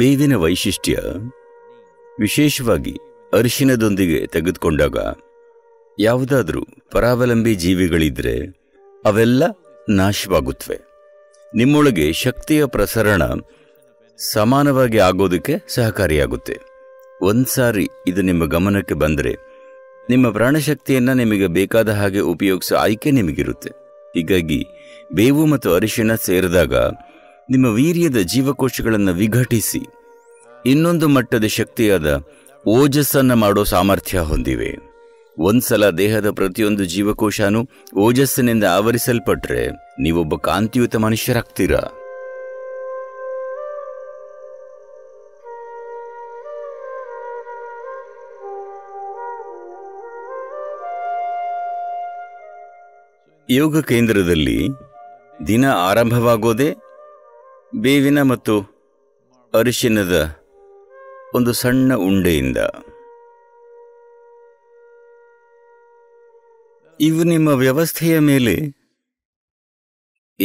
ಬೇವಿನ ವೈಶಿಷ್ಟ್ಯ ವಿಶೇಷವಾಗಿ ಅರಿಶಿನದೊಂದಿಗೆ ತೆಗೆದುಕೊಂಡಾಗ ಯಾವುದಾದರೂ ಪರಾವಲಂಬಿ ಜೀವಿಗಳಿದ್ರೆ ಅವೆಲ್ಲ ನಾಶವಾಗುತ್ತವೆ ನಿಮ್ಮೊಳಗೆ ಶಕ್ತಿಯ ಪ್ರಸರಣ ಸಮಾನವಾಗಿ ಆಗೋದಕ್ಕೆ ಸಹಕಾರಿಯಾಗುತ್ತೆ ಒಂದು ಸಾರಿ ಇದು ನಿಮ್ಮ ಗಮನಕ್ಕೆ ಬಂದರೆ ನಿಮ್ಮ ಪ್ರಾಣಶಕ್ತಿಯನ್ನು ನಿಮಗೆ ಬೇಕಾದ ಹಾಗೆ ಉಪಯೋಗಿಸೋ ಆಯ್ಕೆ ನಿಮಗಿರುತ್ತೆ ಹೀಗಾಗಿ ಬೇವು ಮತ್ತು ಅರಿಶಿಣ ಸೇರಿದಾಗ ನಿಮ್ಮ ವೀರ್ಯದ ಜೀವಕೋಶಗಳನ್ನು ವಿಘಟಿಸಿ ಇನ್ನೊಂದು ಮಟ್ಟದ ಶಕ್ತಿಯಾದ ಓಜಸ್ಸನ್ನು ಮಾಡೋ ಸಾಮರ್ಥ್ಯ ಹೊಂದಿವೆ ಒಂದ್ಸಲ ದೇಹದ ಪ್ರತಿಯೊಂದು ಜೀವಕೋಶನೂ ಓಜಸ್ಸಿನಿಂದ ಆವರಿಸಲ್ಪಟ್ರೆ ನೀವೊಬ್ಬ ಕಾಂತಿಯುತ ಮನುಷ್ಯರಾಗ್ತೀರಾ ಯೋಗ ಕೇಂದ್ರದಲ್ಲಿ ದಿನ ಆರಂಭವಾಗೋದೇ ಬೇವಿನ ಮತ್ತು ಅರಿಶಿನದ ಒಂದು ಸಣ್ಣ ಉಂಡೆಯಿಂದ ಇವು ನಿಮ್ಮ ವ್ಯವಸ್ಥೆಯ ಮೇಲೆ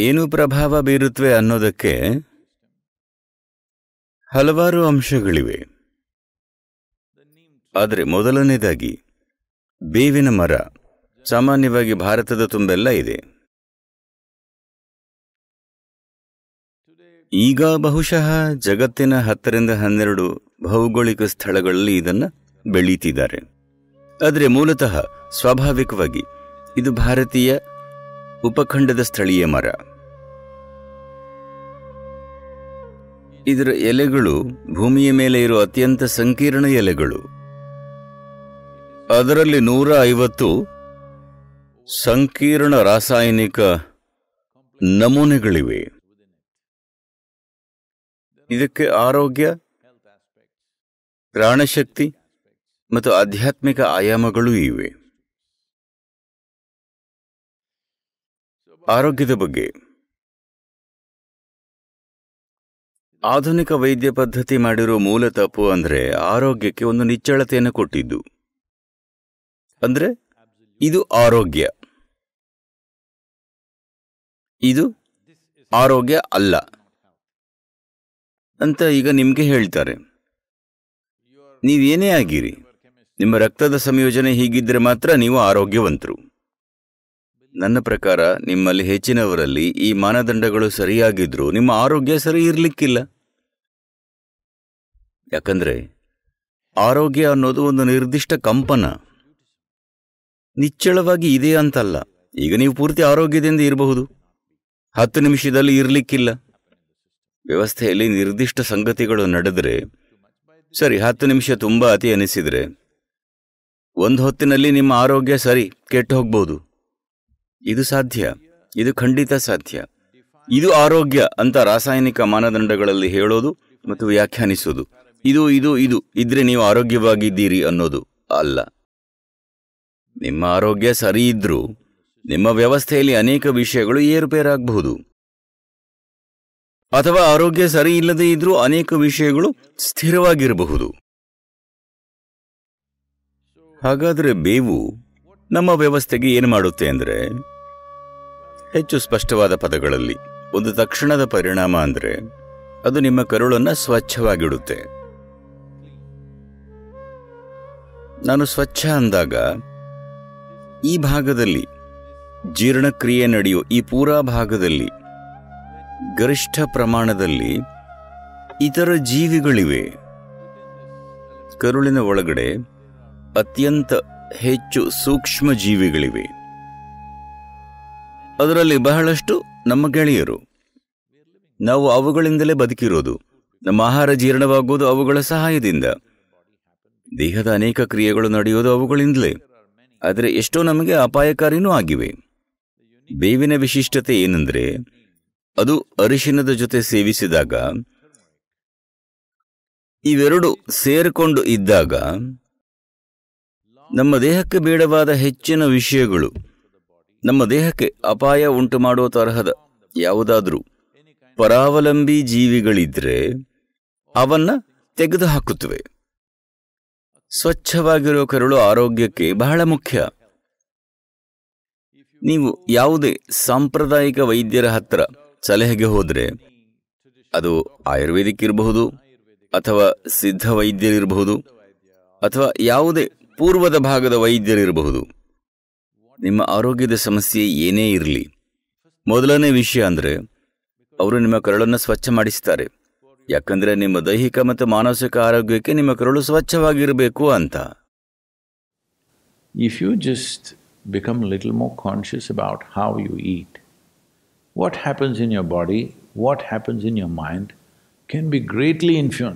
ಏನು ಪ್ರಭಾವ ಬೀರುತ್ತವೆ ಅನ್ನೋದಕ್ಕೆ ಹಲವಾರು ಅಂಶಗಳಿವೆ ಆದರೆ ಮೊದಲನೇದಾಗಿ ಬೇವಿನ ಮರ ಸಾಮಾನ್ಯವಾಗಿ ಭಾರತದ ತುಂಬೆಲ್ಲ ಇದೆ ಈಗ ಬಹುಶಃ ಜಗತ್ತಿನ ಹತ್ತರಿಂದ ಹನ್ನೆರಡು ಭೌಗೋಳಿಕ ಸ್ಥಳಗಳಲ್ಲಿ ಇದನ್ನು ಬೆಳೀತಿದ್ದಾರೆ ಆದರೆ ಮೂಲತಃ ಸ್ವಾಭಾವಿಕವಾಗಿ ಇದು ಭಾರತೀಯ ಉಪಖಂಡದ ಸ್ಥಳೀಯ ಮರ ಇದರ ಎಲೆಗಳು ಭೂಮಿಯ ಮೇಲೆ ಇರುವ ಅತ್ಯಂತ ಸಂಕೀರ್ಣ ಎಲೆಗಳು ಅದರಲ್ಲಿ ನೂರ ಐವತ್ತು ಸಂಕೀರ್ಣ ರಾಸಾಯನಿಕ ನಮೂನೆಗಳಿವೆ ಇದಕ್ಕೆ ಆರೋಗ್ಯ ಪ್ರಾಣಶಕ್ತಿ ಮತ್ತು ಆಧ್ಯಾತ್ಮಿಕ ಆಯಾಮಗಳು ಇವೆ ಆರೋಗ್ಯದ ಬಗ್ಗೆ ಆಧುನಿಕ ವೈದ್ಯ ಪದ್ಧತಿ ಮಾಡಿರೋ ಮೂಲ ತಪ್ಪು ಅಂದರೆ ಆರೋಗ್ಯಕ್ಕೆ ಒಂದು ನಿಚ್ಚಳತೆಯನ್ನು ಕೊಟ್ಟಿದ್ದು ಅಂದರೆ ಇದು ಆರೋಗ್ಯ ಇದು ಆರೋಗ್ಯ ಅಲ್ಲ ಅಂತ ಈಗ ನಿಮಗೆ ಹೇಳ್ತಾರೆ ನೀವೇನೇ ಆಗಿರಿ ನಿಮ್ಮ ರಕ್ತದ ಸಂಯೋಜನೆ ಹೀಗಿದ್ರೆ ಮಾತ್ರ ನೀವು ಆರೋಗ್ಯವಂತರು ನನ್ನ ಪ್ರಕಾರ ನಿಮ್ಮಲ್ಲಿ ಹೆಚ್ಚಿನವರಲ್ಲಿ ಈ ಮಾನದಂಡಗಳು ಸರಿಯಾಗಿದ್ರೂ ನಿಮ್ಮ ಆರೋಗ್ಯ ಸರಿ ಇರಲಿಕ್ಕಿಲ್ಲ ಯಾಕಂದ್ರೆ ಆರೋಗ್ಯ ಅನ್ನೋದು ಒಂದು ನಿರ್ದಿಷ್ಟ ಕಂಪನ ನಿಚ್ಚಳವಾಗಿ ಇದೆ ಅಂತಲ್ಲ ಈಗ ನೀವು ಪೂರ್ತಿ ಆರೋಗ್ಯದಿಂದ ಇರಬಹುದು ಹತ್ತು ನಿಮಿಷದಲ್ಲಿ ಇರಲಿಕ್ಕಿಲ್ಲ ವ್ಯವಸ್ಥೆಯಲ್ಲಿ ನಿರ್ದಿಷ್ಟ ಸಂಗತಿಗಳು ನಡೆದರೆ ಸರಿ ಹತ್ತು ನಿಮಿಷ ತುಂಬ ಅತಿ ಅನಿಸಿದರೆ ಒಂದು ಹೊತ್ತಿನಲ್ಲಿ ನಿಮ್ಮ ಆರೋಗ್ಯ ಸರಿ ಕೆಟ್ಟು ಹೋಗ್ಬೋದು ಇದು ಸಾಧ್ಯ ಇದು ಖಂಡಿತ ಸಾಧ್ಯ ಇದು ಆರೋಗ್ಯ ಅಂತ ರಾಸಾಯನಿಕ ಮಾನದಂಡಗಳಲ್ಲಿ ಹೇಳೋದು ಮತ್ತು ವ್ಯಾಖ್ಯಾನಿಸೋದು ಇದು ಇದು ಇದು ಇದ್ರೆ ನೀವು ಆರೋಗ್ಯವಾಗಿದ್ದೀರಿ ಅನ್ನೋದು ಅಲ್ಲ ನಿಮ್ಮ ಆರೋಗ್ಯ ಸರಿ ಇದ್ರೂ ನಿಮ್ಮ ವ್ಯವಸ್ಥೆಯಲ್ಲಿ ಅನೇಕ ವಿಷಯಗಳು ಏರುಪೇರಾಗಬಹುದು ಅಥವಾ ಆರೋಗ್ಯ ಸರಿ ಇಲ್ಲದೇ ಇದ್ರೂ ಅನೇಕ ವಿಷಯಗಳು ಸ್ಥಿರವಾಗಿರಬಹುದು ಹಾಗಾದರೆ ಬೇವು ನಮ್ಮ ವ್ಯವಸ್ಥೆಗೆ ಏನು ಮಾಡುತ್ತೆ ಅಂದರೆ ಹೆಚ್ಚು ಸ್ಪಷ್ಟವಾದ ಪದಗಳಲ್ಲಿ ಒಂದು ತಕ್ಷಣದ ಪರಿಣಾಮ ಅಂದರೆ ಅದು ನಿಮ್ಮ ಕರುಳನ್ನು ಸ್ವಚ್ಛವಾಗಿಡುತ್ತೆ ನಾನು ಸ್ವಚ್ಛ ಅಂದಾಗ ಈ ಭಾಗದಲ್ಲಿ ಜೀರ್ಣಕ್ರಿಯೆ ನಡೆಯುವ ಈ ಪೂರಾ ಭಾಗದಲ್ಲಿ ಗರಿಷ್ಠ ಪ್ರಮಾಣದಲ್ಲಿ ಇತರ ಜೀವಿಗಳಿವೆ ಕರುಳಿನ ಒಳಗಡೆ ಅತ್ಯಂತ ಹೆಚ್ಚು ಸೂಕ್ಷ್ಮ ಜೀವಿಗಳಿವೆ ಅದರಲ್ಲಿ ಬಹಳಷ್ಟು ನಮ್ಮ ಗೆಳೆಯರು ನಾವು ಅವುಗಳಿಂದಲೇ ಬದುಕಿರೋದು ನಮ್ಮ ಆಹಾರ ಜೀರ್ಣವಾಗುವುದು ಅವುಗಳ ಸಹಾಯದಿಂದ ದೇಹದ ಅನೇಕ ಕ್ರಿಯೆಗಳು ನಡೆಯೋದು ಅವುಗಳಿಂದಲೇ ಆದರೆ ಎಷ್ಟೋ ನಮಗೆ ಅಪಾಯಕಾರಿನೂ ಆಗಿವೆ ಬೇವಿನ ವಿಶಿಷ್ಟತೆ ಏನೆಂದರೆ ಅದು ಅರಿಶಿನದ ಜೊತೆ ಸೇವಿಸಿದಾಗ ಇವೆರಡು ಸೇರಿಕೊಂಡು ಇದ್ದಾಗ ನಮ್ಮ ದೇಹಕ್ಕೆ ಬೇಡವಾದ ಹೆಚ್ಚಿನ ವಿಷಯಗಳು ನಮ್ಮ ದೇಹಕ್ಕೆ ಅಪಾಯ ಉಂಟು ಮಾಡುವ ತರಹದ ಯಾವುದಾದ್ರೂ ಪರಾವಲಂಬಿ ಜೀವಿಗಳಿದ್ರೆ ಅವನ್ನ ತೆಗೆದು ಹಾಕುತ್ತವೆ ಸ್ವಚ್ಛವಾಗಿರೋ ಕರುಳು ಆರೋಗ್ಯಕ್ಕೆ ಬಹಳ ಮುಖ್ಯ ನೀವು ಯಾವುದೇ ಸಾಂಪ್ರದಾಯಿಕ ವೈದ್ಯರ ಹತ್ರ ಸಲಹೆಗೆ ಹೋದರೆ ಅದು ಆಯುರ್ವೇದಿಕ್ ಇರಬಹುದು ಅಥವಾ ಸಿದ್ಧ ವೈದ್ಯರಿರಬಹುದು ಅಥವಾ ಯಾವುದೇ ಪೂರ್ವದ ಭಾಗದ ವೈದ್ಯರಿರಬಹುದು ನಿಮ್ಮ ಆರೋಗ್ಯದ ಸಮಸ್ಯೆ ಏನೇ ಇರಲಿ ಮೊದಲನೇ ವಿಷಯ ಅಂದರೆ ಅವರು ನಿಮ್ಮ ಕರಳನ್ನು ಸ್ವಚ್ಛ ಮಾಡಿಸ್ತಾರೆ ಯಾಕಂದರೆ ನಿಮ್ಮ ದೈಹಿಕ ಮತ್ತು ಮಾನಸಿಕ ಆರೋಗ್ಯಕ್ಕೆ ನಿಮ್ಮ ಕರಳು ಸ್ವಚ್ಛವಾಗಿರಬೇಕು ಅಂತ if you just become little more conscious about how you eat What happens in your body, what happens in your mind can be greatly influ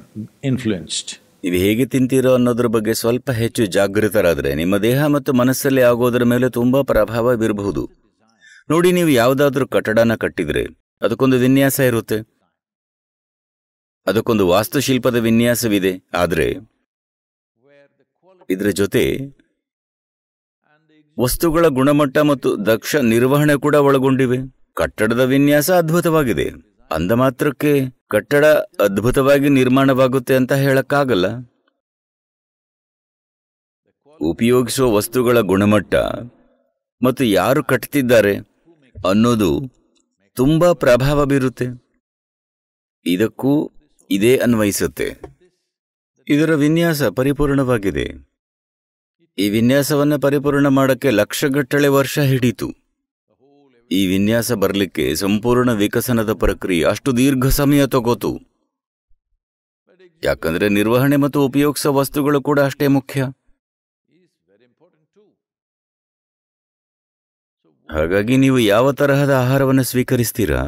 influenced. ನೀವು ಹೇಗೆ ತಿಂತೀರೋ ಅನ್ನೋದ್ರ ಬಗ್ಗೆ ಸ್ವಲ್ಪ ಹೆಚ್ಚು ಜಾಗೃತರಾದರೆ ನಿಮ್ಮ ದೇಹ ಮತ್ತು ಮನಸ್ಸಲ್ಲಿ ಆಗೋದ್ರ ಮೇಲೆ ತುಂಬಾ ಪ್ರಭಾವ ಬೀರಬಹುದು ನೋಡಿ ನೀವು ಯಾವುದಾದ್ರೂ ಕಟ್ಟಡನ ಕಟ್ಟಿದ್ರೆ ಅದಕ್ಕೊಂದು ವಿನ್ಯಾಸ ಇರುತ್ತೆ ಅದಕ್ಕೊಂದು ವಾಸ್ತುಶಿಲ್ಪದ ವಿನ್ಯಾಸವಿದೆ ಆದರೆ ಇದರ ಜೊತೆ ವಸ್ತುಗಳ ಗುಣಮಟ್ಟ ಮತ್ತು ದಕ್ಷ ನಿರ್ವಹಣೆ ಕೂಡ ಒಳಗೊಂಡಿವೆ ಕಟ್ಟಡದ ವಿನ್ಯಾಸ ಅದ್ಭುತವಾಗಿದೆ ಅಂದ ಮಾತ್ರಕ್ಕೆ ಕಟ್ಟಡ ಅದ್ಭುತವಾಗಿ ನಿರ್ಮಾಣವಾಗುತ್ತೆ ಅಂತ ಹೇಳಕ್ಕಾಗಲ್ಲ ಉಪಯೋಗಿಸುವ ವಸ್ತುಗಳ ಗುಣಮಟ್ಟ ಮತ್ತು ಯಾರು ಕಟ್ಟುತ್ತಿದ್ದಾರೆ ಅನ್ನೋದು ತುಂಬಾ ಪ್ರಭಾವ ಬೀರುತ್ತೆ ಇದಕ್ಕೂ ಇದೇ ಅನ್ವಯಿಸುತ್ತೆ ಇದರ ವಿನ್ಯಾಸ ಪರಿಪೂರ್ಣವಾಗಿದೆ ಈ ವಿನ್ಯಾಸವನ್ನು ಪರಿಪೂರ್ಣ ಮಾಡಕ್ಕೆ ಲಕ್ಷಗಟ್ಟಲೆ ವರ್ಷ ಹಿಡಿತು ಈ ವಿನ್ಯಾಸ ಬರಲಿಕ್ಕೆ ಸಂಪೂರ್ಣ ವಿಕಸನದ ಪ್ರಕ್ರಿಯೆ ಅಷ್ಟು ದೀರ್ಘ ಸಮಯ ತಗೋತು ಯಾಕಂದ್ರೆ ನಿರ್ವಹಣೆ ಮತ್ತು ಉಪಯೋಗಿಸ ವಸ್ತುಗಳು ಕೂಡ ಅಷ್ಟೇ ಮುಖ್ಯ ಹಾಗಾಗಿ ನೀವು ಯಾವ ತರಹದ ಆಹಾರವನ್ನು ಸ್ವೀಕರಿಸ್ತೀರಾ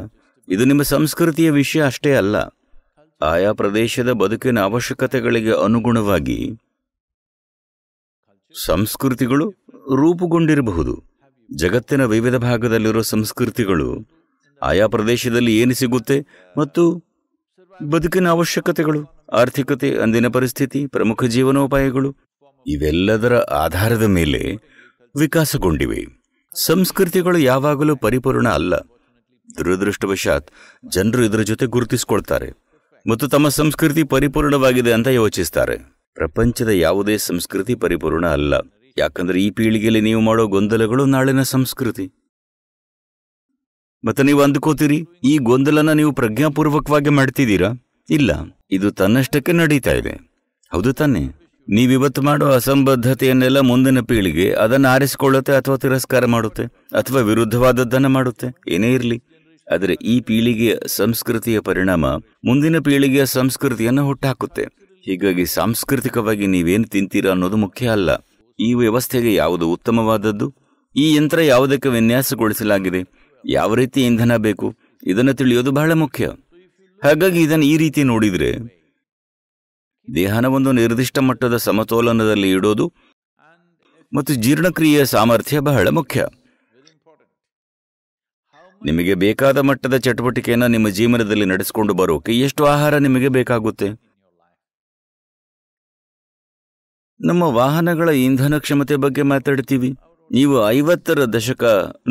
ಇದು ನಿಮ್ಮ ಸಂಸ್ಕೃತಿಯ ವಿಷಯ ಅಷ್ಟೇ ಅಲ್ಲ ಆಯಾ ಪ್ರದೇಶದ ಬದುಕಿನ ಅವಶ್ಯಕತೆಗಳಿಗೆ ಅನುಗುಣವಾಗಿ ಸಂಸ್ಕೃತಿಗಳು ರೂಪುಗೊಂಡಿರಬಹುದು ಜಗತ್ತಿನ ವಿವಿಧ ಭಾಗದಲ್ಲಿರುವ ಸಂಸ್ಕೃತಿಗಳು ಆಯಾ ಪ್ರದೇಶದಲ್ಲಿ ಏನು ಸಿಗುತ್ತೆ ಮತ್ತು ಬದುಕಿನ ಅವಶ್ಯಕತೆಗಳು ಆರ್ಥಿಕತೆ ಅಂದಿನ ಪರಿಸ್ಥಿತಿ ಪ್ರಮುಖ ಜೀವನೋಪಾಯಗಳು ಇವೆಲ್ಲದರ ಆಧಾರದ ಮೇಲೆ ವಿಕಾಸಗೊಂಡಿವೆ ಸಂಸ್ಕೃತಿಗಳು ಯಾವಾಗಲೂ ಪರಿಪೂರ್ಣ ಅಲ್ಲ ದುರದೃಷ್ಟವಶಾತ್ ಜನರು ಇದರ ಜೊತೆ ಗುರುತಿಸಿಕೊಳ್ತಾರೆ ಮತ್ತು ತಮ್ಮ ಸಂಸ್ಕೃತಿ ಪರಿಪೂರ್ಣವಾಗಿದೆ ಅಂತ ಯೋಚಿಸ್ತಾರೆ ಪ್ರಪಂಚದ ಯಾವುದೇ ಸಂಸ್ಕೃತಿ ಪರಿಪೂರ್ಣ ಅಲ್ಲ ಯಾಕಂದ್ರೆ ಈ ಪೀಳಿಗೆಯಲ್ಲಿ ನೀವು ಮಾಡೋ ಗೊಂದಲಗಳು ನಾಳಿನ ಸಂಸ್ಕೃತಿ ಮತ್ತೆ ನೀವು ಅಂದ್ಕೋತೀರಿ ಈ ಗೊಂದಲನ ನೀವು ಪ್ರಜ್ಞಾಪೂರ್ವಕವಾಗಿ ಮಾಡ್ತಿದ್ದೀರಾ ಇಲ್ಲ ಇದು ತನ್ನಷ್ಟಕ್ಕೆ ನಡೀತಾ ಇದೆ ಹೌದು ತಾನೆ ನೀವಿವತ್ತು ಮಾಡೋ ಅಸಂಬದ್ಧತೆಯನ್ನೆಲ್ಲ ಮುಂದಿನ ಪೀಳಿಗೆ ಅದನ್ನು ಆರಿಸಿಕೊಳ್ಳುತ್ತೆ ಅಥವಾ ತಿರಸ್ಕಾರ ಮಾಡುತ್ತೆ ಅಥವಾ ವಿರುದ್ಧವಾದದ್ದನ್ನು ಮಾಡುತ್ತೆ ಏನೇ ಇರಲಿ ಆದರೆ ಈ ಪೀಳಿಗೆಯ ಸಂಸ್ಕೃತಿಯ ಪರಿಣಾಮ ಮುಂದಿನ ಪೀಳಿಗೆಯ ಸಂಸ್ಕೃತಿಯನ್ನು ಹುಟ್ಟಾಕುತ್ತೆ ಹೀಗಾಗಿ ಸಾಂಸ್ಕೃತಿಕವಾಗಿ ನೀವೇನು ತಿಂತೀರಾ ಅನ್ನೋದು ಮುಖ್ಯ ಅಲ್ಲ ಈ ವ್ಯವಸ್ಥೆಗೆ ಯಾವುದು ಉತ್ತಮವಾದದ್ದು ಈ ಯಂತ್ರ ಯಾವುದಕ್ಕೆ ವಿನ್ಯಾಸಗೊಳಿಸಲಾಗಿದೆ ಯಾವ ರೀತಿ ಇಂಧನ ಬೇಕು ಇದನ್ನು ತಿಳಿಯೋದು ಬಹಳ ಮುಖ್ಯ ಹಾಗಾಗಿ ಇದನ್ನು ಈ ರೀತಿ ನೋಡಿದರೆ ದೇಹನ ಒಂದು ನಿರ್ದಿಷ್ಟ ಮಟ್ಟದ ಸಮತೋಲನದಲ್ಲಿ ಇಡೋದು ಮತ್ತು ಜೀರ್ಣಕ್ರಿಯೆಯ ಸಾಮರ್ಥ್ಯ ಬಹಳ ಮುಖ್ಯ ನಿಮಗೆ ಬೇಕಾದ ಮಟ್ಟದ ಚಟುವಟಿಕೆಯನ್ನು ನಿಮ್ಮ ಜೀವನದಲ್ಲಿ ನಡೆಸಿಕೊಂಡು ಬರೋಕೆ ಎಷ್ಟು ಆಹಾರ ನಿಮಗೆ ಬೇಕಾಗುತ್ತೆ ನಮ್ಮ ವಾಹನಗಳ ಇಂಧನ ಕ್ಷಮತೆ ಬಗ್ಗೆ ಮಾತಾಡ್ತೀವಿ ನೀವು ಐವತ್ತರ ದಶಕ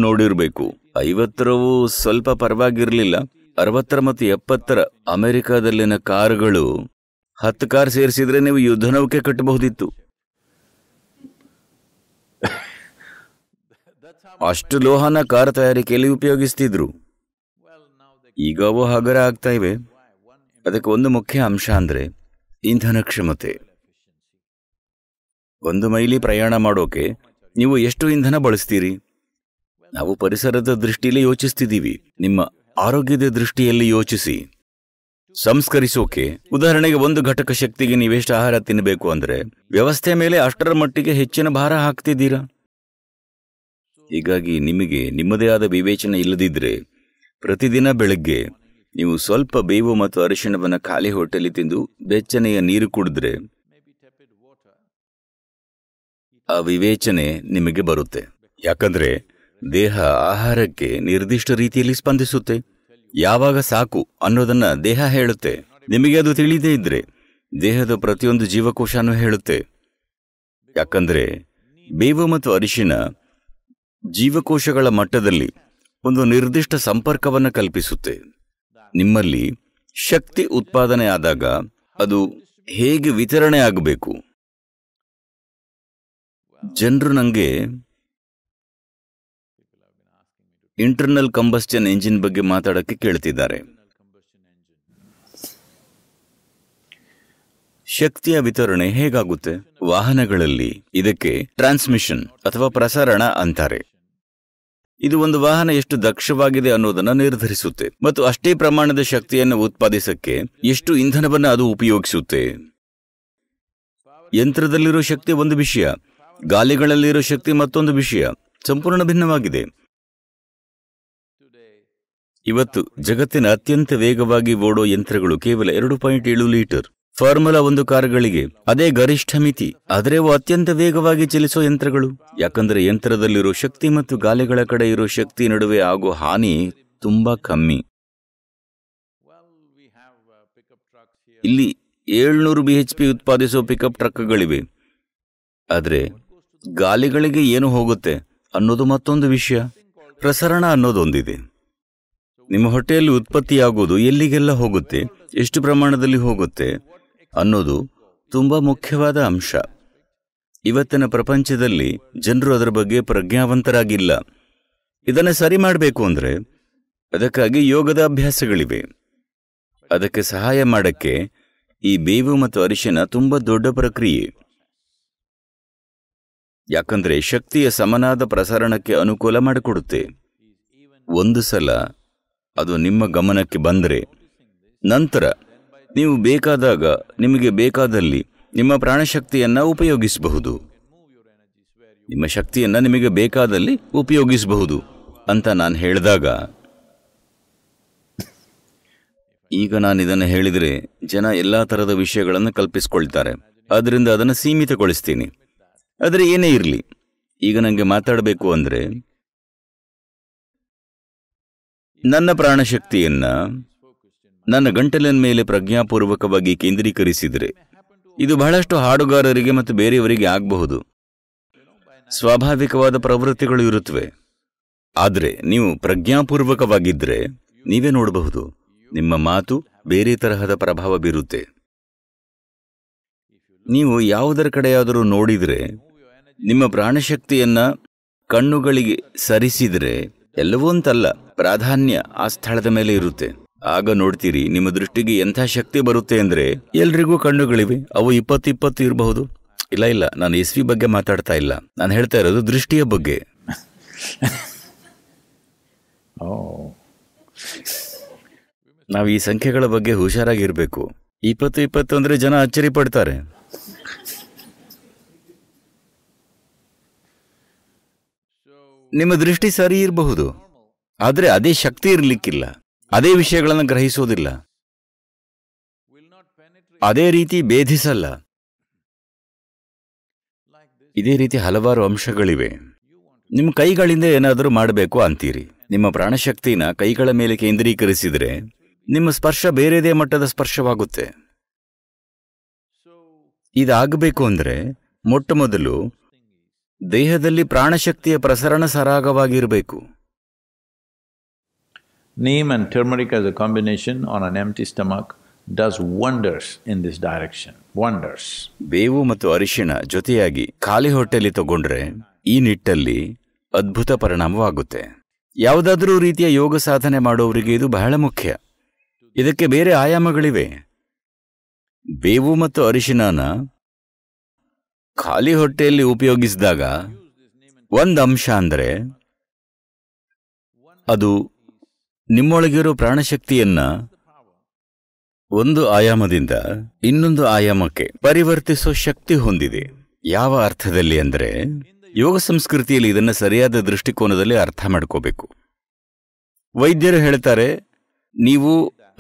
ನೋಡಿರಬೇಕು ಐವತ್ತರವು ಸ್ವಲ್ಪ ಪರವಾಗಿರ್ಲಿಲ್ಲ ಅರವತ್ತರ ಮತ್ತು ಎಪ್ಪತ್ತರ ಅಮೆರಿಕಾದಲ್ಲಿನ ಕಾರುಗಳು ಹತ್ತು ಕಾರ್ ಸೇರಿಸಿದ್ರೆ ನೀವು ಯುದ್ಧ ನೌಕೆ ಕಟ್ಟಬಹುದಿತ್ತು ಅಷ್ಟು ಲೋಹನ ಕಾರ್ ತಯಾರಿಕೆಯಲ್ಲಿ ಉಪಯೋಗಿಸ್ತಿದ್ರು ಈಗ ಅವು ಹಗರ ಆಗ್ತಾ ಇವೆ ಅದಕ್ಕೆ ಒಂದು ಮುಖ್ಯ ಅಂಶ ಅಂದ್ರೆ ಇಂಧನ ಕ್ಷಮತೆ ಒಂದು ಮೈಲಿ ಪ್ರಯಾಣ ಮಾಡೋಕೆ ನೀವು ಎಷ್ಟು ಇಂಧನ ಬಳಸ್ತೀರಿ ನಾವು ಪರಿಸರದ ದೃಷ್ಟಿಯಲ್ಲಿ ಯೋಚಿಸ್ತಿದ್ದೀವಿ ನಿಮ್ಮ ಆರೋಗ್ಯದ ದೃಷ್ಟಿಯಲ್ಲಿ ಯೋಚಿಸಿ ಸಂಸ್ಕರಿಸೋಕೆ ಉದಾಹರಣೆಗೆ ಒಂದು ಘಟಕ ಶಕ್ತಿಗೆ ನೀವೆಷ್ಟು ಆಹಾರ ತಿನ್ನಬೇಕು ಅಂದ್ರೆ ವ್ಯವಸ್ಥೆ ಮೇಲೆ ಅಷ್ಟರ ಮಟ್ಟಿಗೆ ಹೆಚ್ಚಿನ ಭಾರ ಹಾಕ್ತಿದ್ದೀರಾ ಹೀಗಾಗಿ ನಿಮಗೆ ನಿಮ್ಮದೇ ಆದ ವಿವೇಚನೆ ಇಲ್ಲದಿದ್ದರೆ ಪ್ರತಿದಿನ ಬೆಳಗ್ಗೆ ನೀವು ಸ್ವಲ್ಪ ಬೇವು ಮತ್ತು ಅರಿಶಿಣವನ್ನು ಖಾಲಿ ಹೊಟ್ಟೆಲಿ ತಿಂದು ಬೆಚ್ಚನೆಯ ನೀರು ಕುಡಿದ್ರೆ ಅವಿವೇಚನೆ ವಿವೇಚನೆ ನಿಮಗೆ ಬರುತ್ತೆ ಯಾಕಂದ್ರೆ ದೇಹ ಆಹಾರಕ್ಕೆ ನಿರ್ದಿಷ್ಟ ರೀತಿಯಲ್ಲಿ ಸ್ಪಂದಿಸುತ್ತೆ ಯಾವಾಗ ಸಾಕು ಅನ್ನೋದನ್ನ ದೇಹ ಹೇಳುತ್ತೆ ನಿಮಗೆ ಅದು ತಿಳಿದೇ ಇದ್ರೆ ದೇಹದ ಪ್ರತಿಯೊಂದು ಜೀವಕೋಶನೂ ಹೇಳುತ್ತೆ ಯಾಕಂದ್ರೆ ಬೇವು ಮತ್ತು ಅರಿಶಿನ ಜೀವಕೋಶಗಳ ಮಟ್ಟದಲ್ಲಿ ಒಂದು ನಿರ್ದಿಷ್ಟ ಸಂಪರ್ಕವನ್ನು ಕಲ್ಪಿಸುತ್ತೆ ನಿಮ್ಮಲ್ಲಿ ಶಕ್ತಿ ಉತ್ಪಾದನೆ ಆದಾಗ ಅದು ಹೇಗೆ ವಿತರಣೆ ಆಗಬೇಕು ಜನರು ನನಗೆ ಇಂಟರ್ನಲ್ ಕಂಬಸ್ಟನ್ ಎಂಜಿನ್ ಬಗ್ಗೆ ಮಾತಾಡೋಕ್ಕೆ ಕೇಳ್ತಿದ್ದಾರೆ ಶಕ್ತಿಯ ವಿತರಣೆ ಹೇಗಾಗುತ್ತೆ ವಾಹನಗಳಲ್ಲಿ ಇದಕ್ಕೆ ಟ್ರಾನ್ಸ್ಮಿಷನ್ ಅಥವಾ ಪ್ರಸರಣ ಅಂತಾರೆ ಇದು ಒಂದು ವಾಹನ ಎಷ್ಟು ದಕ್ಷವಾಗಿದೆ ಅನ್ನೋದನ್ನು ನಿರ್ಧರಿಸುತ್ತೆ ಮತ್ತು ಅಷ್ಟೇ ಪ್ರಮಾಣದ ಶಕ್ತಿಯನ್ನು ಉತ್ಪಾದಿಸಕ್ಕೆ ಎಷ್ಟು ಇಂಧನವನ್ನು ಅದು ಉಪಯೋಗಿಸುತ್ತೆ ಯಂತ್ರದಲ್ಲಿರುವ ಶಕ್ತಿ ಒಂದು ವಿಷಯ ಗಾಲಿಗಳಲ್ಲಿರುವ ಶಕ್ತಿ ಮತ್ತೊಂದು ವಿಷಯ ಸಂಪೂರ್ಣ ಭಿನ್ನವಾಗಿದೆ ಇವತ್ತು ಜಗತ್ತಿನ ಅತ್ಯಂತ ವೇಗವಾಗಿ ಓಡೋ ಯಂತ್ರಗಳು ಕೇವಲ ಎರಡು ಪಾಯಿಂಟ್ ಏಳು ಲೀಟರ್ ಫಾರ್ಮುಲಾ ಒಂದು ಕಾರುಗಳಿಗೆ ಅದೇ ಗರಿಷ್ಠ ಮಿತಿ ಆದರೆ ಅವು ಅತ್ಯಂತ ವೇಗವಾಗಿ ಚಲಿಸೋ ಯಂತ್ರಗಳು ಯಾಕಂದರೆ ಯಂತ್ರದಲ್ಲಿರೋ ಶಕ್ತಿ ಮತ್ತು ಗಾಲಿಗಳ ಕಡೆ ಇರೋ ಶಕ್ತಿ ನಡುವೆ ಆಗೋ ಹಾನಿ ತುಂಬಾ ಕಮ್ಮಿ ಇಲ್ಲಿ ಏಳ್ನೂರು ಬಿ ಎಚ್ ಪಿ ಉತ್ಪಾದಿಸೋ ಪಿಕಪ್ ಟ್ರಕ್ಗಳಿವೆ ಆದರೆ ಗಾಲಿಗಳಿಗೆ ಏನು ಹೋಗುತ್ತೆ ಅನ್ನೋದು ಮತ್ತೊಂದು ವಿಷಯ ಪ್ರಸರಣ ಅನ್ನೋದೊಂದಿದೆ ನಿಮ್ಮ ಹೊಟ್ಟೆಯಲ್ಲಿ ಉತ್ಪತ್ತಿಯಾಗುವುದು ಎಲ್ಲಿಗೆಲ್ಲ ಹೋಗುತ್ತೆ ಎಷ್ಟು ಪ್ರಮಾಣದಲ್ಲಿ ಹೋಗುತ್ತೆ ಅನ್ನೋದು ತುಂಬ ಮುಖ್ಯವಾದ ಅಂಶ ಇವತ್ತಿನ ಪ್ರಪಂಚದಲ್ಲಿ ಜನರು ಅದರ ಬಗ್ಗೆ ಪ್ರಜ್ಞಾವಂತರಾಗಿಲ್ಲ ಇದನ್ನು ಸರಿ ಮಾಡಬೇಕು ಅಂದರೆ ಅದಕ್ಕಾಗಿ ಯೋಗದ ಅಭ್ಯಾಸಗಳಿವೆ ಅದಕ್ಕೆ ಸಹಾಯ ಮಾಡಕ್ಕೆ ಈ ಬೇವು ಮತ್ತು ಅರಿಶಿನ ತುಂಬ ದೊಡ್ಡ ಪ್ರಕ್ರಿಯೆ ಯಾಕಂದರೆ ಶಕ್ತಿಯ ಸಮನಾದ ಪ್ರಸರಣಕ್ಕೆ ಅನುಕೂಲ ಮಾಡಿಕೊಡುತ್ತೆ ಒಂದು ಸಲ ಅದು ನಿಮ್ಮ ಗಮನಕ್ಕೆ ಬಂದರೆ ನಂತರ ನೀವು ಬೇಕಾದಾಗ ನಿಮಗೆ ಬೇಕಾದಲ್ಲಿ ನಿಮ್ಮ ಪ್ರಾಣಶಕ್ತಿಯನ್ನು ಉಪಯೋಗಿಸಬಹುದು ನಿಮ್ಮ ಶಕ್ತಿಯನ್ನು ನಿಮಗೆ ಬೇಕಾದಲ್ಲಿ ಉಪಯೋಗಿಸಬಹುದು ಅಂತ ನಾನು ಹೇಳಿದಾಗ ಈಗ ನಾನು ಇದನ್ನು ಹೇಳಿದರೆ ಜನ ಎಲ್ಲ ಥರದ ವಿಷಯಗಳನ್ನು ಕಲ್ಪಿಸಿಕೊಳ್ತಾರೆ ಆದ್ದರಿಂದ ಅದನ್ನು ಸೀಮಿತಗೊಳಿಸ್ತೀನಿ ಆದರೆ ಏನೇ ಇರಲಿ ಈಗ ನನಗೆ ಮಾತಾಡಬೇಕು ಅಂದರೆ ನನ್ನ ಪ್ರಾಣಶಕ್ತಿಯನ್ನು ನನ್ನ ಗಂಟಲಿನ ಮೇಲೆ ಪ್ರಜ್ಞಾಪೂರ್ವಕವಾಗಿ ಕೇಂದ್ರೀಕರಿಸಿದರೆ ಇದು ಬಹಳಷ್ಟು ಹಾಡುಗಾರರಿಗೆ ಮತ್ತು ಬೇರೆಯವರಿಗೆ ಆಗಬಹುದು ಸ್ವಾಭಾವಿಕವಾದ ಪ್ರವೃತ್ತಿಗಳು ಇರುತ್ತವೆ ಆದರೆ ನೀವು ಪ್ರಜ್ಞಾಪೂರ್ವಕವಾಗಿದ್ದರೆ ನೀವೇ ನೋಡಬಹುದು ನಿಮ್ಮ ಮಾತು ಬೇರೆ ತರಹದ ಪ್ರಭಾವ ಬೀರುತ್ತೆ ನೀವು ಯಾವುದರ ಕಡೆಯಾದರೂ ನೋಡಿದರೆ ನಿಮ್ಮ ಪ್ರಾಣಶಕ್ತಿಯನ್ನ ಕಣ್ಣುಗಳಿಗೆ ಸರಿಸಿದರೆ ಎಲ್ಲವೂ ಅಂತಲ್ಲ ಪ್ರಾಧಾನ್ಯ ಆ ಸ್ಥಳದ ಮೇಲೆ ಇರುತ್ತೆ ಆಗ ನೋಡ್ತೀರಿ ನಿಮ್ಮ ದೃಷ್ಟಿಗೆ ಎಂಥ ಶಕ್ತಿ ಬರುತ್ತೆ ಅಂದ್ರೆ ಎಲ್ರಿಗೂ ಕಣ್ಣುಗಳಿವೆ ಅವು ಇಪ್ಪತ್ತು ಇಪ್ಪತ್ತು ಇರಬಹುದು ಇಲ್ಲ ಇಲ್ಲ ನಾನು ವಿ ಬಗ್ಗೆ ಮಾತಾಡ್ತಾ ಇಲ್ಲ ನಾನು ಹೇಳ್ತಾ ಇರೋದು ದೃಷ್ಟಿಯ ಬಗ್ಗೆ ನಾವು ಈ ಸಂಖ್ಯೆಗಳ ಬಗ್ಗೆ ಹುಷಾರಾಗಿರ್ಬೇಕು ಇಪ್ಪತ್ತು ಇಪ್ಪತ್ತು ಅಂದ್ರೆ ಜನ ಅಚ್ಚರಿ ಪಡ್ತಾರೆ ನಿಮ್ಮ ದೃಷ್ಟಿ ಸರಿ ಇರಬಹುದು ಆದರೆ ಅದೇ ಶಕ್ತಿ ಇರಲಿಕ್ಕಿಲ್ಲ ಅದೇ ವಿಷಯಗಳನ್ನು ಗ್ರಹಿಸೋದಿಲ್ಲ ಅದೇ ರೀತಿ ಭೇದಿಸಲ್ಲ ಇದೇ ರೀತಿ ಹಲವಾರು ಅಂಶಗಳಿವೆ ನಿಮ್ಮ ಕೈಗಳಿಂದ ಏನಾದರೂ ಮಾಡಬೇಕು ಅಂತೀರಿ ನಿಮ್ಮ ಪ್ರಾಣಶಕ್ತಿನ ಕೈಗಳ ಮೇಲೆ ಕೇಂದ್ರೀಕರಿಸಿದರೆ ನಿಮ್ಮ ಸ್ಪರ್ಶ ಬೇರೆದೇ ಮಟ್ಟದ ಸ್ಪರ್ಶವಾಗುತ್ತೆ ಇದಾಗಬೇಕು ಅಂದರೆ ಮೊಟ್ಟ ಮೊದಲು ದೇಹದಲ್ಲಿ ಪ್ರಾಣಶಕ್ತಿಯ ಪ್ರಸರಣ ಸರಾಗವಾಗಿರಬೇಕು neem and turmeric as combination combination on an stomach stomach wonders wonders in this direction wonders ಬೇವು ಮತ್ತು ಅರಿಶಿಣ ಜೊತೆಯಾಗಿ ಖಾಲಿ ಹೊಟ್ಟೆಯಲ್ಲಿ ತಗೊಂಡ್ರೆ ಈ ನಿಟ್ಟಲ್ಲಿ ಅದ್ಭುತ ಪರಿಣಾಮವಾಗುತ್ತೆ ಯಾವುದಾದ್ರೂ ರೀತಿಯ ಯೋಗ ಸಾಧನೆ ಮಾಡುವವರಿಗೆ ಇದು ಬಹಳ ಮುಖ್ಯ ಇದಕ್ಕೆ ಬೇರೆ ಆಯಾಮಗಳಿವೆ ಬೇವು ಮತ್ತು ಅರಿಶಿಣನ ಖಾಲಿ ಹೊಟ್ಟೆಯಲ್ಲಿ ಉಪಯೋಗಿಸಿದಾಗ ಒಂದು ಅಂಶ ಅಂದರೆ ಅದು ನಿಮ್ಮೊಳಗಿರೋ ಪ್ರಾಣಶಕ್ತಿಯನ್ನ ಒಂದು ಆಯಾಮದಿಂದ ಇನ್ನೊಂದು ಆಯಾಮಕ್ಕೆ ಪರಿವರ್ತಿಸೋ ಶಕ್ತಿ ಹೊಂದಿದೆ ಯಾವ ಅರ್ಥದಲ್ಲಿ ಅಂದರೆ ಯೋಗ ಸಂಸ್ಕೃತಿಯಲ್ಲಿ ಇದನ್ನು ಸರಿಯಾದ ದೃಷ್ಟಿಕೋನದಲ್ಲಿ ಅರ್ಥ ಮಾಡ್ಕೋಬೇಕು ವೈದ್ಯರು ಹೇಳ್ತಾರೆ ನೀವು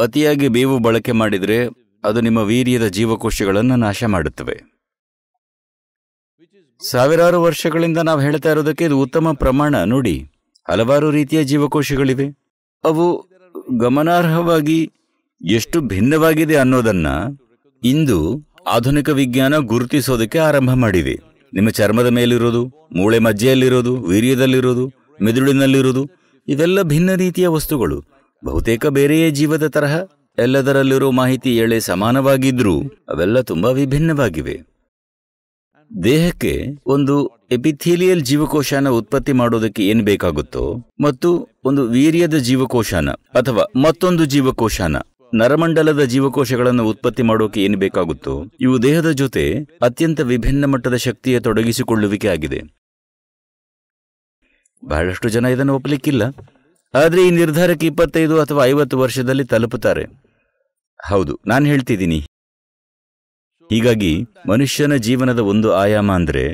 ಅತಿಯಾಗಿ ಬೇವು ಬಳಕೆ ಮಾಡಿದರೆ ಅದು ನಿಮ್ಮ ವೀರ್ಯದ ಜೀವಕೋಶಗಳನ್ನು ನಾಶ ಮಾಡುತ್ತವೆ ಸಾವಿರಾರು ವರ್ಷಗಳಿಂದ ನಾವು ಹೇಳ್ತಾ ಇರೋದಕ್ಕೆ ಇದು ಉತ್ತಮ ಪ್ರಮಾಣ ನೋಡಿ ಹಲವಾರು ರೀತಿಯ ಜೀವಕೋಶಗಳಿವೆ ಅವು ಗಮನಾರ್ಹವಾಗಿ ಎಷ್ಟು ಭಿನ್ನವಾಗಿದೆ ಅನ್ನೋದನ್ನ ಇಂದು ಆಧುನಿಕ ವಿಜ್ಞಾನ ಗುರುತಿಸೋದಕ್ಕೆ ಆರಂಭ ಮಾಡಿವೆ ನಿಮ್ಮ ಚರ್ಮದ ಮೇಲಿರೋದು ಮೂಳೆ ಮಜ್ಜೆಯಲ್ಲಿರೋದು ವೀರ್ಯದಲ್ಲಿರೋದು ಮೆದುಳಿನಲ್ಲಿರೋದು ಇವೆಲ್ಲ ಭಿನ್ನ ರೀತಿಯ ವಸ್ತುಗಳು ಬಹುತೇಕ ಬೇರೆಯೇ ಜೀವದ ತರಹ ಎಲ್ಲದರಲ್ಲಿರೋ ಮಾಹಿತಿ ಎಳೆ ಸಮಾನವಾಗಿದ್ರೂ ಅವೆಲ್ಲ ತುಂಬಾ ವಿಭಿನ್ನವಾಗಿವೆ ದೇಹಕ್ಕೆ ಒಂದು ಎಪಿಥೀಲಿಯಲ್ ಜೀವಕೋಶನ ಉತ್ಪತ್ತಿ ಮಾಡೋದಕ್ಕೆ ಏನು ಬೇಕಾಗುತ್ತೋ ಮತ್ತು ಒಂದು ವೀರ್ಯದ ಜೀವಕೋಶನ ಅಥವಾ ಮತ್ತೊಂದು ಜೀವಕೋಶನ ನರಮಂಡಲದ ಜೀವಕೋಶಗಳನ್ನು ಉತ್ಪತ್ತಿ ಮಾಡೋಕೆ ಏನು ಬೇಕಾಗುತ್ತೋ ಇವು ದೇಹದ ಜೊತೆ ಅತ್ಯಂತ ವಿಭಿನ್ನ ಮಟ್ಟದ ಶಕ್ತಿಯ ತೊಡಗಿಸಿಕೊಳ್ಳುವಿಕೆ ಆಗಿದೆ ಬಹಳಷ್ಟು ಜನ ಇದನ್ನು ಒಪ್ಪಲಿಕ್ಕಿಲ್ಲ ಆದ್ರೆ ಈ ನಿರ್ಧಾರಕ್ಕೆ ಇಪ್ಪತ್ತೈದು ಅಥವಾ ಐವತ್ತು ವರ್ಷದಲ್ಲಿ ತಲುಪುತ್ತಾರೆ ಹೌದು ನಾನು ಹೇಳ್ತಿದ್ದೀನಿ ಹೀಗಾಗಿ ಮನುಷ್ಯನ ಜೀವನದ ಒಂದು ಆಯಾಮ ಅಂದರೆ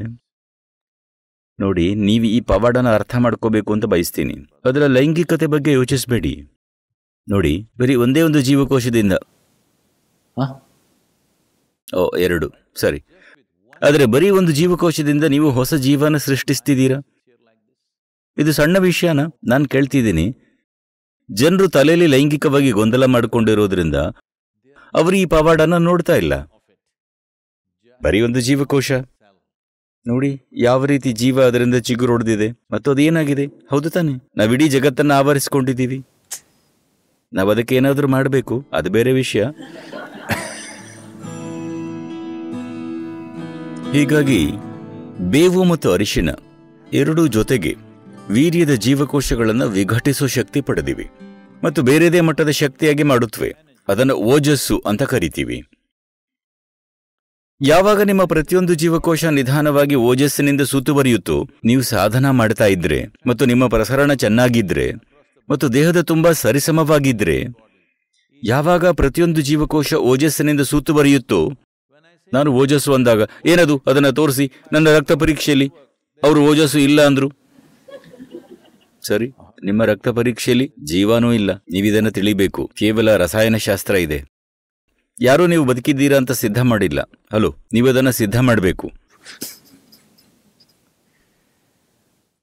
ನೋಡಿ ನೀವು ಈ ಪವಾಡನ ಅರ್ಥ ಮಾಡ್ಕೋಬೇಕು ಅಂತ ಬಯಸ್ತೀನಿ ಅದರ ಲೈಂಗಿಕತೆ ಬಗ್ಗೆ ಯೋಚಿಸಬೇಡಿ ನೋಡಿ ಬರೀ ಒಂದೇ ಒಂದು ಜೀವಕೋಶದಿಂದ ಓ ಎರಡು ಸರಿ ಆದರೆ ಬರೀ ಒಂದು ಜೀವಕೋಶದಿಂದ ನೀವು ಹೊಸ ಜೀವನ ಸೃಷ್ಟಿಸ್ತಿದ್ದೀರಾ ಇದು ಸಣ್ಣ ವಿಷಯನ ನಾನು ಕೇಳ್ತಿದ್ದೀನಿ ಜನರು ತಲೆಯಲ್ಲಿ ಲೈಂಗಿಕವಾಗಿ ಗೊಂದಲ ಮಾಡಿಕೊಂಡಿರೋದ್ರಿಂದ ಅವರು ಈ ಪವಾಡನ ನೋಡ್ತಾ ಇಲ್ಲ ಬರೀ ಒಂದು ಜೀವಕೋಶ ನೋಡಿ ಯಾವ ರೀತಿ ಜೀವ ಅದರಿಂದ ಚಿಗುರೊಡೆದಿದೆ ಮತ್ತು ಅದೇನಾಗಿದೆ ಹೌದು ತಾನೆ ಇಡೀ ಜಗತ್ತನ್ನು ಆವರಿಸಿಕೊಂಡಿದ್ದೀವಿ ನಾವು ಅದಕ್ಕೆ ಏನಾದರೂ ಮಾಡಬೇಕು ಅದು ಬೇರೆ ವಿಷಯ ಹೀಗಾಗಿ ಬೇವು ಮತ್ತು ಅರಿಶಿನ ಎರಡೂ ಜೊತೆಗೆ ವೀರ್ಯದ ಜೀವಕೋಶಗಳನ್ನು ವಿಘಟಿಸುವ ಶಕ್ತಿ ಪಡೆದಿವೆ ಮತ್ತು ಬೇರೆದೇ ಮಟ್ಟದ ಶಕ್ತಿಯಾಗಿ ಮಾಡುತ್ತವೆ ಅದನ್ನು ಓಜಸ್ಸು ಅಂತ ಕರಿತೀವಿ ಯಾವಾಗ ನಿಮ್ಮ ಪ್ರತಿಯೊಂದು ಜೀವಕೋಶ ನಿಧಾನವಾಗಿ ಓಜಸ್ಸಿನಿಂದ ಬರೆಯುತ್ತೋ ನೀವು ಸಾಧನ ಮಾಡ್ತಾ ಇದ್ರೆ ಮತ್ತು ನಿಮ್ಮ ಪ್ರಸರಣ ಚೆನ್ನಾಗಿದ್ರೆ ಮತ್ತು ದೇಹದ ತುಂಬಾ ಸರಿಸಮವಾಗಿದ್ರೆ ಯಾವಾಗ ಪ್ರತಿಯೊಂದು ಜೀವಕೋಶ ಓಜಸ್ಸಿನಿಂದ ಬರೆಯುತ್ತೋ ನಾನು ಓಜಸ್ಸು ಅಂದಾಗ ಏನದು ಅದನ್ನು ತೋರಿಸಿ ನನ್ನ ರಕ್ತ ಪರೀಕ್ಷೆಯಲ್ಲಿ ಅವರು ಓಜಸ್ಸು ಇಲ್ಲ ಅಂದ್ರು ಸರಿ ನಿಮ್ಮ ರಕ್ತ ಪರೀಕ್ಷೆಯಲ್ಲಿ ಜೀವಾನೂ ಇಲ್ಲ ನೀವಿದನ್ನು ತಿಳಿಬೇಕು ಕೇವಲ ರಸಾಯನಶಾಸ್ತ್ರ ಇದೆ ಯಾರು ನೀವು ಬದುಕಿದ್ದೀರಾ ಅಂತ ಸಿದ್ಧ ಮಾಡಿಲ್ಲ ಹಲೋ ನೀವು ಅದನ್ನು ಸಿದ್ಧ ಮಾಡಬೇಕು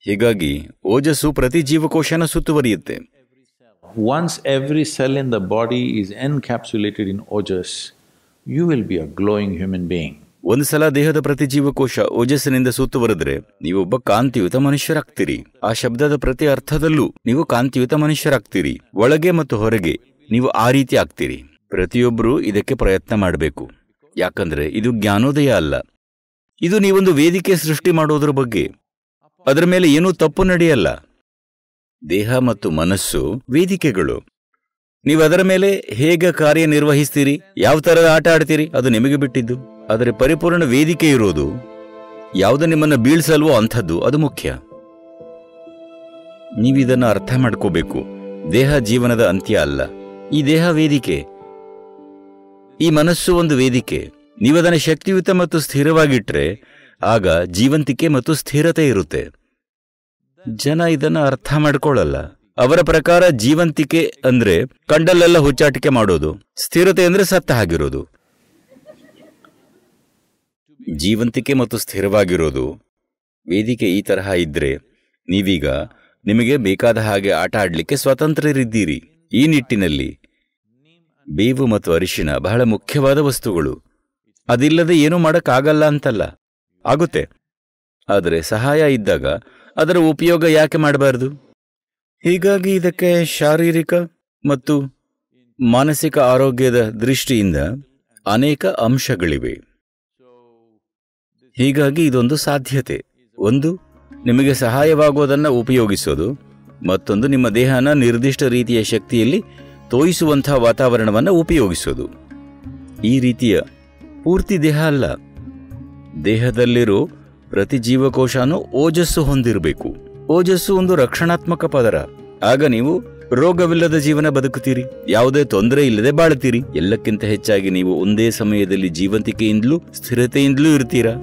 ಹೀಗಾಗಿ ಓಜಸ್ಸು ಪ್ರತಿ ಜೀವಕೋಶನ ಸುತ್ತುವರಿಯುತ್ತೆ once every cell in the body is encapsulated in ojas you will be a glowing human being. ಒಂದು ಸಲ ದೇಹದ ಪ್ರತಿ ಜೀವಕೋಶ ಓಜಸ್ಸಿನಿಂದ ನೀವು ನೀವೊಬ್ಬ ಕಾಂತಿಯುತ ಮನುಷ್ಯರಾಗ್ತೀರಿ ಆ ಶಬ್ದದ ಪ್ರತಿ ಅರ್ಥದಲ್ಲೂ ನೀವು ಕಾಂತಿಯುತ ಮನುಷ್ಯರಾಗ್ತೀರಿ ಒಳಗೆ ಮತ್ತು ಹೊರಗೆ ನೀವು ಆ ರೀತಿ ಆಗ್ತೀರಿ ಪ್ರತಿಯೊಬ್ಬರೂ ಇದಕ್ಕೆ ಪ್ರಯತ್ನ ಮಾಡಬೇಕು ಯಾಕಂದ್ರೆ ಇದು ಜ್ಞಾನೋದಯ ಅಲ್ಲ ಇದು ನೀವೊಂದು ವೇದಿಕೆ ಸೃಷ್ಟಿ ಮಾಡೋದ್ರ ಬಗ್ಗೆ ಅದರ ಮೇಲೆ ಏನೂ ತಪ್ಪು ನಡೆಯಲ್ಲ ದೇಹ ಮತ್ತು ಮನಸ್ಸು ವೇದಿಕೆಗಳು ನೀವು ಅದರ ಮೇಲೆ ಹೇಗೆ ಕಾರ್ಯನಿರ್ವಹಿಸ್ತೀರಿ ಯಾವ ತರದ ಆಟ ಆಡ್ತೀರಿ ಅದು ನಿಮಗೆ ಬಿಟ್ಟಿದ್ದು ಆದರೆ ಪರಿಪೂರ್ಣ ವೇದಿಕೆ ಇರೋದು ಯಾವುದು ನಿಮ್ಮನ್ನು ಬೀಳ್ಸಲ್ವೋ ಅಂಥದ್ದು ಅದು ಮುಖ್ಯ ನೀವಿದನ್ನು ಅರ್ಥ ಮಾಡ್ಕೋಬೇಕು ದೇಹ ಜೀವನದ ಅಂತ್ಯ ಅಲ್ಲ ಈ ದೇಹ ವೇದಿಕೆ ಈ ಮನಸ್ಸು ಒಂದು ವೇದಿಕೆ ನೀವು ಅದನ್ನು ಶಕ್ತಿಯುತ ಮತ್ತು ಸ್ಥಿರವಾಗಿಟ್ಟರೆ ಆಗ ಜೀವಂತಿಕೆ ಮತ್ತು ಸ್ಥಿರತೆ ಇರುತ್ತೆ ಜನ ಇದನ್ನು ಅರ್ಥ ಮಾಡಿಕೊಳ್ಳಲ್ಲ ಅವರ ಪ್ರಕಾರ ಜೀವಂತಿಕೆ ಅಂದ್ರೆ ಕಂಡಲ್ಲೆಲ್ಲ ಹುಚ್ಚಾಟಿಕೆ ಮಾಡೋದು ಸ್ಥಿರತೆ ಅಂದ್ರೆ ಸತ್ತ ಆಗಿರೋದು ಜೀವಂತಿಕೆ ಮತ್ತು ಸ್ಥಿರವಾಗಿರೋದು ವೇದಿಕೆ ಈ ತರಹ ಇದ್ರೆ ನೀವೀಗ ನಿಮಗೆ ಬೇಕಾದ ಹಾಗೆ ಆಟ ಆಡಲಿಕ್ಕೆ ಸ್ವತಂತ್ರರಿದ್ದೀರಿ ಈ ನಿಟ್ಟಿನಲ್ಲಿ ಬೀವು ಮತ್ತು ಅರಿಶಿನ ಬಹಳ ಮುಖ್ಯವಾದ ವಸ್ತುಗಳು ಅದಿಲ್ಲದೆ ಏನೂ ಮಾಡಕ್ಕಾಗಲ್ಲ ಅಂತಲ್ಲ ಆಗುತ್ತೆ ಆದರೆ ಸಹಾಯ ಇದ್ದಾಗ ಅದರ ಉಪಯೋಗ ಯಾಕೆ ಮಾಡಬಾರದು ಹೀಗಾಗಿ ಇದಕ್ಕೆ ಶಾರೀರಿಕ ಮತ್ತು ಮಾನಸಿಕ ಆರೋಗ್ಯದ ದೃಷ್ಟಿಯಿಂದ ಅನೇಕ ಅಂಶಗಳಿವೆ ಹೀಗಾಗಿ ಇದೊಂದು ಸಾಧ್ಯತೆ ಒಂದು ನಿಮಗೆ ಸಹಾಯವಾಗುವುದನ್ನು ಉಪಯೋಗಿಸೋದು ಮತ್ತೊಂದು ನಿಮ್ಮ ದೇಹನ ನಿರ್ದಿಷ್ಟ ರೀತಿಯ ಶಕ್ತಿಯಲ್ಲಿ ತೋಯಿಸುವಂಥ ವಾತಾವರಣವನ್ನು ಉಪಯೋಗಿಸೋದು ಈ ರೀತಿಯ ಪೂರ್ತಿ ದೇಹ ಅಲ್ಲ ದೇಹದಲ್ಲಿರೋ ಪ್ರತಿ ಜೀವಕೋಶನೂ ಓಜಸ್ಸು ಹೊಂದಿರಬೇಕು ಓಜಸ್ಸು ಒಂದು ರಕ್ಷಣಾತ್ಮಕ ಪದರ ಆಗ ನೀವು ರೋಗವಿಲ್ಲದ ಜೀವನ ಬದುಕುತ್ತೀರಿ ಯಾವುದೇ ತೊಂದರೆ ಇಲ್ಲದೆ ಬಾಳುತ್ತೀರಿ ಎಲ್ಲಕ್ಕಿಂತ ಹೆಚ್ಚಾಗಿ ನೀವು ಒಂದೇ ಸಮಯದಲ್ಲಿ ಜೀವಂತಿಕೆಯಿಂದಲೂ ಸ್ಥಿರತೆಯಿಂದಲೂ ಇರ್ತೀರಾ